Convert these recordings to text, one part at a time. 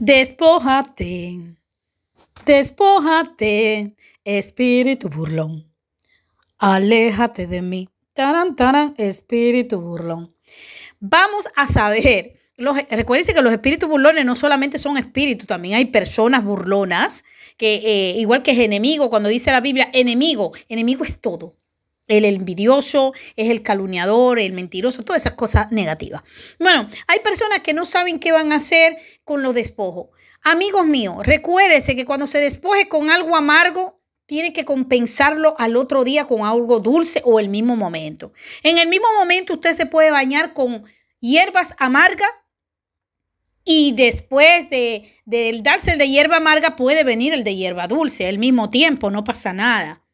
Despójate, despójate, espíritu burlón. Aléjate de mí. Taran, taran, espíritu burlón. Vamos a saber. Los, que los espíritus burlones no solamente son espíritus, también hay personas burlonas, que eh, igual que es enemigo, cuando dice la Biblia, enemigo, enemigo es todo el envidioso, es el calumniador, el mentiroso, todas esas cosas negativas. Bueno, hay personas que no saben qué van a hacer con los despojos. Amigos míos, recuérdense que cuando se despoje con algo amargo, tiene que compensarlo al otro día con algo dulce o el mismo momento. En el mismo momento usted se puede bañar con hierbas amargas y después de, del darse el de hierba amarga puede venir el de hierba dulce al mismo tiempo, no pasa nada.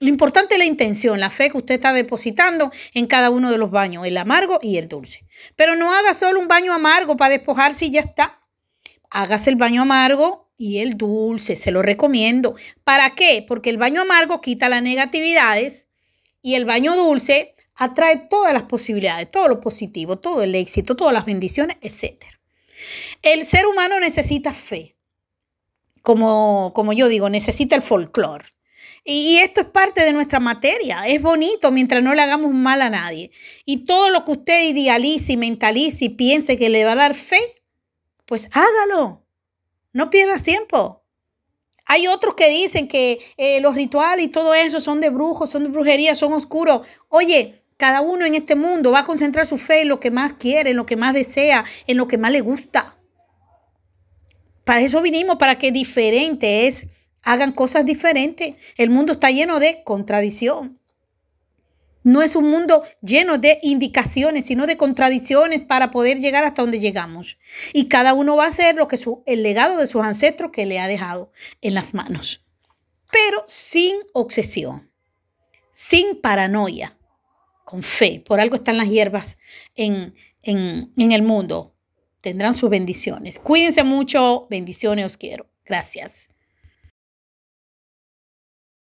Lo importante es la intención, la fe que usted está depositando en cada uno de los baños, el amargo y el dulce. Pero no haga solo un baño amargo para despojarse y ya está. Hágase el baño amargo y el dulce, se lo recomiendo. ¿Para qué? Porque el baño amargo quita las negatividades y el baño dulce atrae todas las posibilidades, todo lo positivo, todo el éxito, todas las bendiciones, etc. El ser humano necesita fe. Como, como yo digo, necesita el folclore. Y esto es parte de nuestra materia. Es bonito mientras no le hagamos mal a nadie. Y todo lo que usted idealice y mentalice y piense que le va a dar fe, pues hágalo. No pierdas tiempo. Hay otros que dicen que eh, los rituales y todo eso son de brujos, son de brujería, son oscuros. Oye, cada uno en este mundo va a concentrar su fe en lo que más quiere, en lo que más desea, en lo que más le gusta. Para eso vinimos, para que diferente es hagan cosas diferentes. El mundo está lleno de contradicción. No es un mundo lleno de indicaciones, sino de contradicciones para poder llegar hasta donde llegamos. Y cada uno va a hacer lo que el legado de sus ancestros que le ha dejado en las manos. Pero sin obsesión, sin paranoia, con fe. Por algo están las hierbas en, en, en el mundo. Tendrán sus bendiciones. Cuídense mucho. Bendiciones, os quiero. Gracias.